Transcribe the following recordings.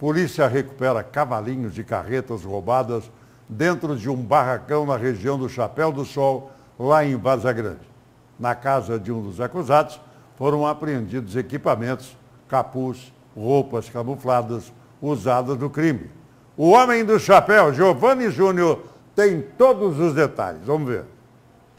Polícia recupera cavalinhos e carretas roubadas dentro de um barracão na região do Chapéu do Sol, lá em Vaza Grande. Na casa de um dos acusados foram apreendidos equipamentos, capuz, roupas camufladas usadas no crime. O homem do chapéu, Giovanni Júnior, tem todos os detalhes. Vamos ver.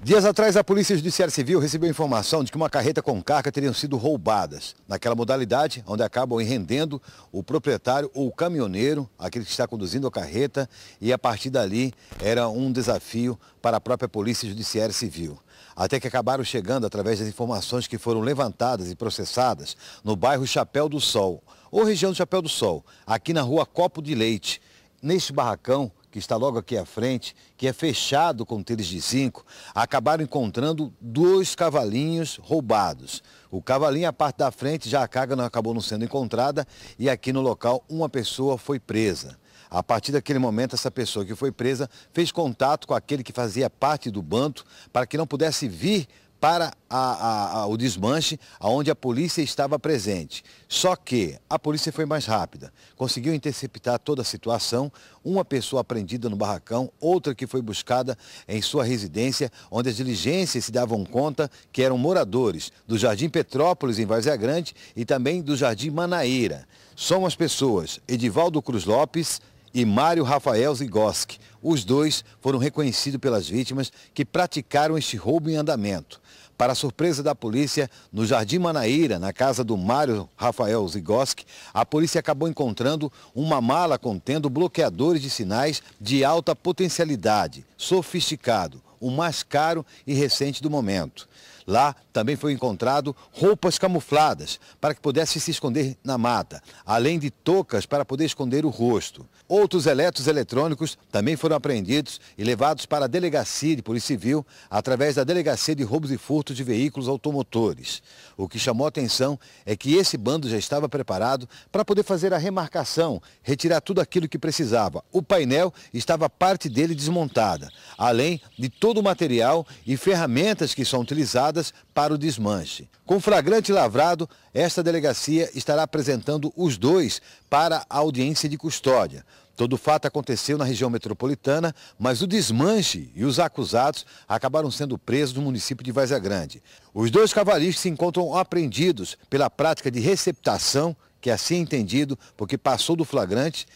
Dias atrás, a Polícia Judiciária Civil recebeu informação de que uma carreta com carga teriam sido roubadas, naquela modalidade onde acabam rendendo o proprietário ou o caminhoneiro, aquele que está conduzindo a carreta, e a partir dali era um desafio para a própria Polícia Judiciária Civil. Até que acabaram chegando através das informações que foram levantadas e processadas no bairro Chapéu do Sol, ou região do Chapéu do Sol, aqui na rua Copo de Leite. Neste barracão, que está logo aqui à frente, que é fechado com telhas de zinco, acabaram encontrando dois cavalinhos roubados. O cavalinho, a parte da frente, já a carga não acabou não sendo encontrada e aqui no local uma pessoa foi presa. A partir daquele momento, essa pessoa que foi presa fez contato com aquele que fazia parte do bando para que não pudesse vir para a, a, a, o desmanche, onde a polícia estava presente. Só que a polícia foi mais rápida, conseguiu interceptar toda a situação, uma pessoa apreendida no barracão, outra que foi buscada em sua residência, onde as diligências se davam conta que eram moradores do Jardim Petrópolis, em Várzea Grande, e também do Jardim Manaíra. São as pessoas Edivaldo Cruz Lopes, e Mário Rafael Zigoski. Os dois foram reconhecidos pelas vítimas que praticaram este roubo em andamento. Para surpresa da polícia, no Jardim Manaíra, na casa do Mário Rafael Zigoski, a polícia acabou encontrando uma mala contendo bloqueadores de sinais de alta potencialidade, sofisticado, o mais caro e recente do momento. Lá também foi encontrado roupas camufladas para que pudesse se esconder na mata, além de toucas para poder esconder o rosto. Outros eletros eletrônicos também foram apreendidos e levados para a delegacia de Polícia Civil através da delegacia de roubos e furtos de veículos automotores. O que chamou atenção é que esse bando já estava preparado para poder fazer a remarcação, retirar tudo aquilo que precisava. O painel estava parte dele desmontada, além de todo o material e ferramentas que são utilizadas adequadas para o desmanche. Com flagrante lavrado, esta delegacia estará apresentando os dois para a audiência de custódia. Todo o fato aconteceu na região metropolitana, mas o desmanche e os acusados acabaram sendo presos no município de Vaza Grande. Os dois cavalistas se encontram apreendidos pela prática de receptação, que é assim é entendido, porque passou do flagrante,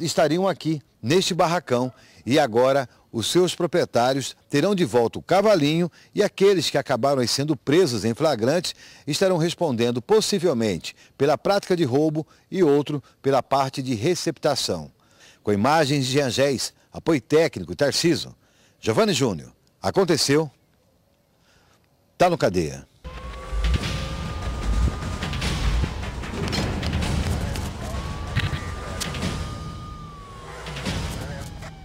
estariam aqui neste barracão e agora os seus proprietários terão de volta o cavalinho e aqueles que acabaram sendo presos em flagrante estarão respondendo possivelmente pela prática de roubo e outro pela parte de receptação. Com imagens de Angéis, apoio técnico Tarciso, Giovanni Júnior, aconteceu, está no cadeia.